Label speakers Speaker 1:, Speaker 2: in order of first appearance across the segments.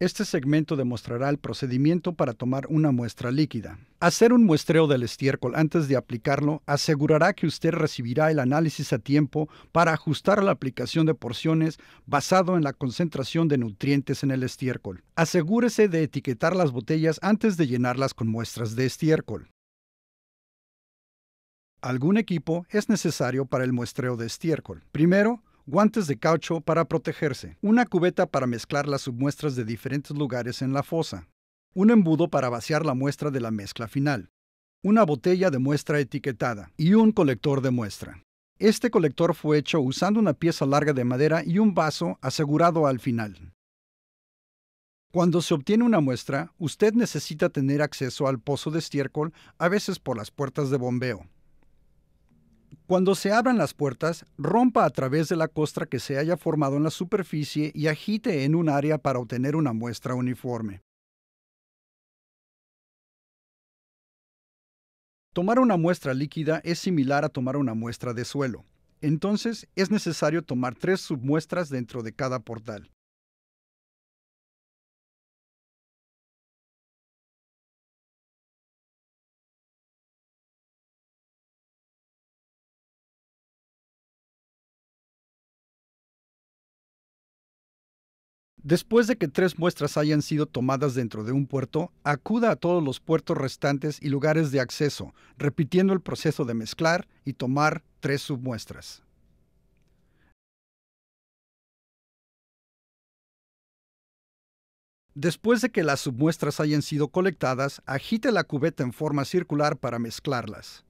Speaker 1: Este segmento demostrará el procedimiento para tomar una muestra líquida. Hacer un muestreo del estiércol antes de aplicarlo asegurará que usted recibirá el análisis a tiempo para ajustar la aplicación de porciones basado en la concentración de nutrientes en el estiércol. Asegúrese de etiquetar las botellas antes de llenarlas con muestras de estiércol. Algún equipo es necesario para el muestreo de estiércol. Primero, guantes de caucho para protegerse, una cubeta para mezclar las submuestras de diferentes lugares en la fosa, un embudo para vaciar la muestra de la mezcla final, una botella de muestra etiquetada y un colector de muestra. Este colector fue hecho usando una pieza larga de madera y un vaso asegurado al final. Cuando se obtiene una muestra, usted necesita tener acceso al pozo de estiércol, a veces por las puertas de bombeo. Cuando se abran las puertas, rompa a través de la costra que se haya formado en la superficie y agite en un área para obtener una muestra uniforme. Tomar una muestra líquida es similar a tomar una muestra de suelo. Entonces, es necesario tomar tres submuestras dentro de cada portal. Después de que tres muestras hayan sido tomadas dentro de un puerto, acuda a todos los puertos restantes y lugares de acceso, repitiendo el proceso de mezclar y tomar tres submuestras. Después de que las submuestras hayan sido colectadas, agite la cubeta en forma circular para mezclarlas.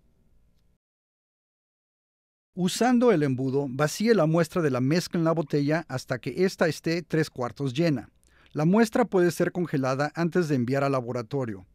Speaker 1: Usando el embudo, vacíe la muestra de la mezcla en la botella hasta que ésta esté tres cuartos llena. La muestra puede ser congelada antes de enviar al laboratorio.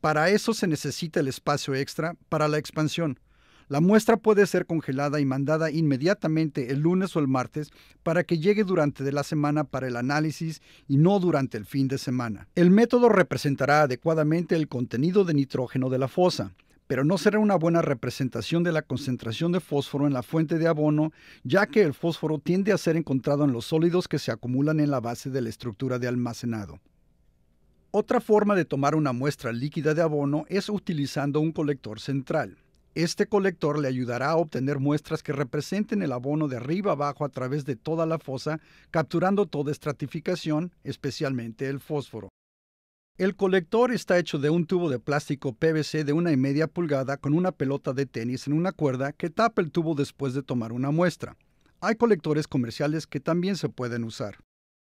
Speaker 1: Para eso se necesita el espacio extra para la expansión. La muestra puede ser congelada y mandada inmediatamente el lunes o el martes para que llegue durante de la semana para el análisis y no durante el fin de semana. El método representará adecuadamente el contenido de nitrógeno de la fosa pero no será una buena representación de la concentración de fósforo en la fuente de abono, ya que el fósforo tiende a ser encontrado en los sólidos que se acumulan en la base de la estructura de almacenado. Otra forma de tomar una muestra líquida de abono es utilizando un colector central. Este colector le ayudará a obtener muestras que representen el abono de arriba abajo a través de toda la fosa, capturando toda estratificación, especialmente el fósforo. El colector está hecho de un tubo de plástico PVC de una y media pulgada con una pelota de tenis en una cuerda que tapa el tubo después de tomar una muestra. Hay colectores comerciales que también se pueden usar.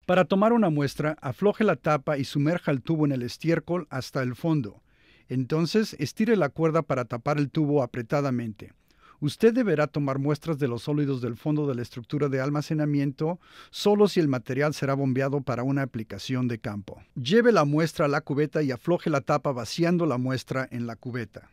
Speaker 1: Para tomar una muestra, afloje la tapa y sumerja el tubo en el estiércol hasta el fondo. Entonces, estire la cuerda para tapar el tubo apretadamente. Usted deberá tomar muestras de los sólidos del fondo de la estructura de almacenamiento solo si el material será bombeado para una aplicación de campo. Lleve la muestra a la cubeta y afloje la tapa vaciando la muestra en la cubeta.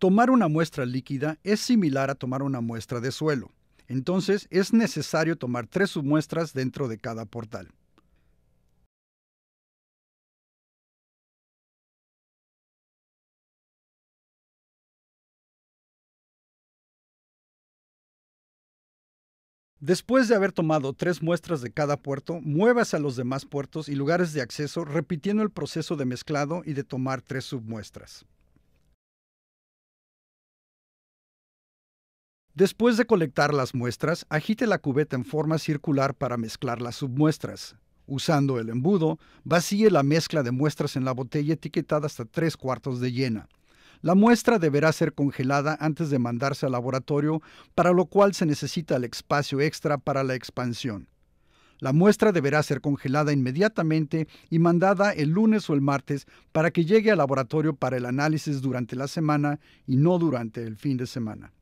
Speaker 1: Tomar una muestra líquida es similar a tomar una muestra de suelo. Entonces es necesario tomar tres submuestras dentro de cada portal. Después de haber tomado tres muestras de cada puerto, muevas a los demás puertos y lugares de acceso repitiendo el proceso de mezclado y de tomar tres submuestras. Después de colectar las muestras, agite la cubeta en forma circular para mezclar las submuestras. Usando el embudo, vacíe la mezcla de muestras en la botella etiquetada hasta tres cuartos de llena. La muestra deberá ser congelada antes de mandarse al laboratorio, para lo cual se necesita el espacio extra para la expansión. La muestra deberá ser congelada inmediatamente y mandada el lunes o el martes para que llegue al laboratorio para el análisis durante la semana y no durante el fin de semana.